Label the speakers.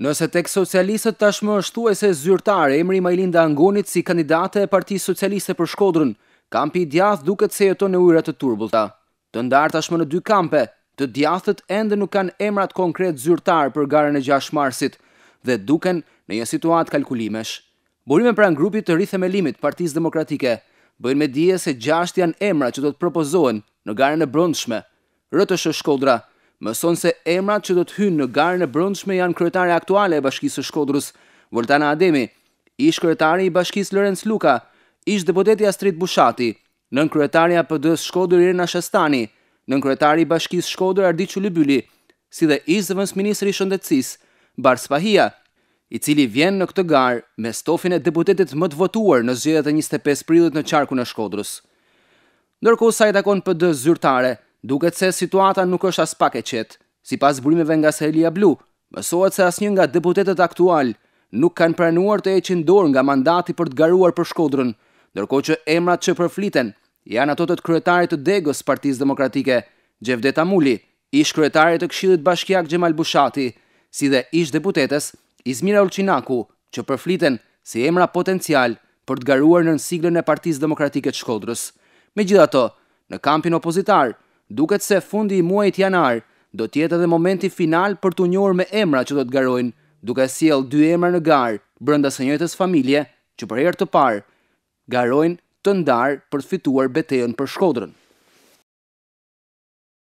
Speaker 1: Nëse tek socialistët tashmë është thuaj se zyrtare emri Majlinda Angonit si kandidate e parti socialiste për shkodrën, kampi i djath duket se jeton në ujrat të turbulta. Të ndarë tashmë në dy kampe, të djathët ende nuk kanë emrat konkret zyrtare për garën e 6 marsit dhe duken në një situatë kalkulimesh. Burime pra në grupit të rithë e limit partiz demokratike, bëjnë me dje se 6 janë emrat që do të propozohen në garën e brëndshme, rëtë shë shkodra, mëson se emrat që do të hynë në garën e brëndshme janë kryetari aktuale e bashkisë Shkodrës, Voltana Ademi, ish kryetari i bashkisë Lorenz Luka, ish deputeti Astrid Bushati, nën kryetaria PD-s Shkodër Irina Shastani, nën kryetari i bashkisë Shkodër Ardi Çulibyli, si dhe ish zëvendës ministri i shëndetësisë Bars Pahia, i cili vjen në këtë garë me stofin e deputetit më të votuar në zgjedhjet e 25 prillit në qarkun e Shkodrës. Ndërkohë sa i takon PD zyrtare, duket se situata nuk është as pak e qetë. Si pas brimeve nga Sahelia Blu, mësohet se as nga deputetet aktual nuk kanë pranuar të eqin dorë nga mandati për të garuar për shkodrën, dërko që emrat që përfliten janë ato të kryetarit të degës partiz demokratike, Gjevdet Amuli, ish kryetarit të kshilit bashkjak Gjemal Bushati, si dhe ish deputetes, Izmira Olqinaku, që përfliten si emra potencial për të garuar në nësiglën e partiz demokratike të shkodrës. Me gjitha në kampin opozitarë, duket se fundi i muajt janar do tjetë edhe momenti final për të njohur me emra që do të garojnë, duke siel dy emra në garë brënda së njëjtës familje që për herë të parë garojnë të ndarë për të fituar betejën për shkodrën.